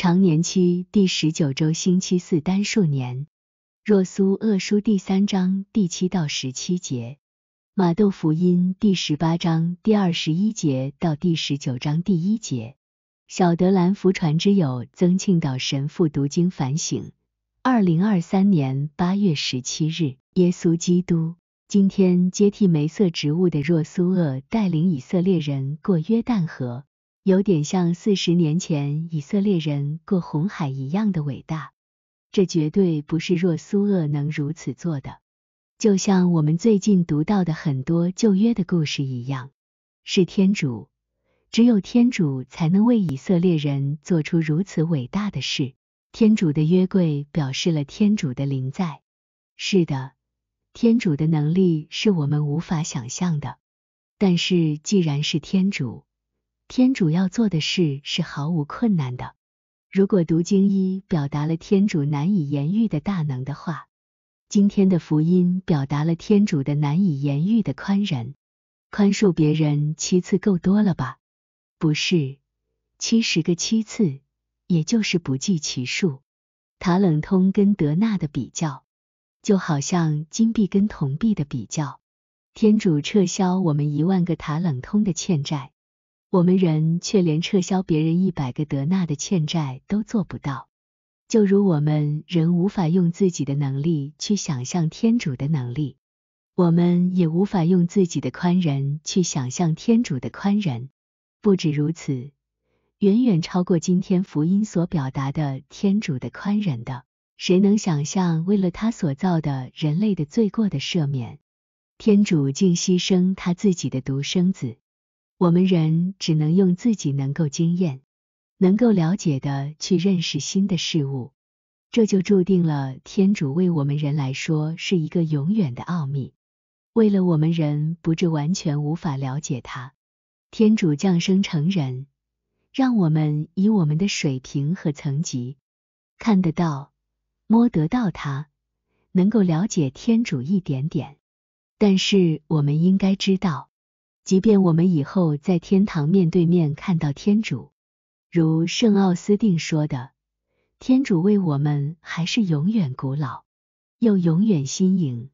常年期第十九周星期四单数年，若苏厄书第三章第七到十七节，马窦福音第十八章第二十一节到第十九章第一节。小德兰福传之友曾庆岛神父读经反省。二零二三年八月十七日，耶稣基督，今天接替梅瑟职务的若苏厄带领以色列人过约旦河。有点像四十年前以色列人过红海一样的伟大，这绝对不是若苏厄能如此做的。就像我们最近读到的很多旧约的故事一样，是天主，只有天主才能为以色列人做出如此伟大的事。天主的约柜表示了天主的灵在。是的，天主的能力是我们无法想象的。但是既然是天主，天主要做的事是毫无困难的。如果读经一表达了天主难以言喻的大能的话，今天的福音表达了天主的难以言喻的宽仁，宽恕别人七次够多了吧？不是，七十个七次，也就是不计其数。塔冷通跟德纳的比较，就好像金币跟铜币的比较。天主撤销我们一万个塔冷通的欠债。我们人却连撤销别人一百个德纳的欠债都做不到，就如我们人无法用自己的能力去想象天主的能力，我们也无法用自己的宽仁去想象天主的宽仁。不止如此，远远超过今天福音所表达的天主的宽仁的。谁能想象，为了他所造的人类的罪过的赦免，天主竟牺牲他自己的独生子？我们人只能用自己能够经验、能够了解的去认识新的事物，这就注定了天主为我们人来说是一个永远的奥秘。为了我们人不至完全无法了解他，天主降生成人，让我们以我们的水平和层级看得到、摸得到他，能够了解天主一点点。但是我们应该知道。即便我们以后在天堂面对面看到天主，如圣奥斯定说的，天主为我们还是永远古老，又永远新颖，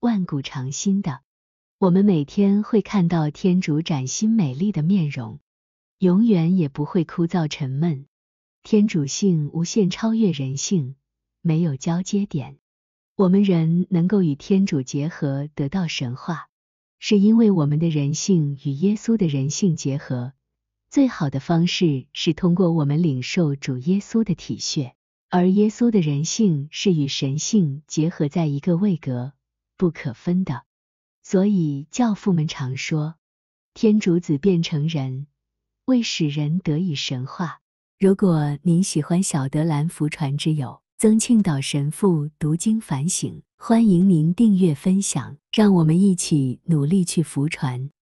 万古长新的。我们每天会看到天主崭新美丽的面容，永远也不会枯燥沉闷。天主性无限超越人性，没有交接点。我们人能够与天主结合，得到神话。是因为我们的人性与耶稣的人性结合，最好的方式是通过我们领受主耶稣的体血，而耶稣的人性是与神性结合在一个位格，不可分的。所以教父们常说，天主子变成人，为使人得以神化。如果您喜欢小德兰福传之友。曾庆岛神父读经反省，欢迎您订阅分享，让我们一起努力去福传。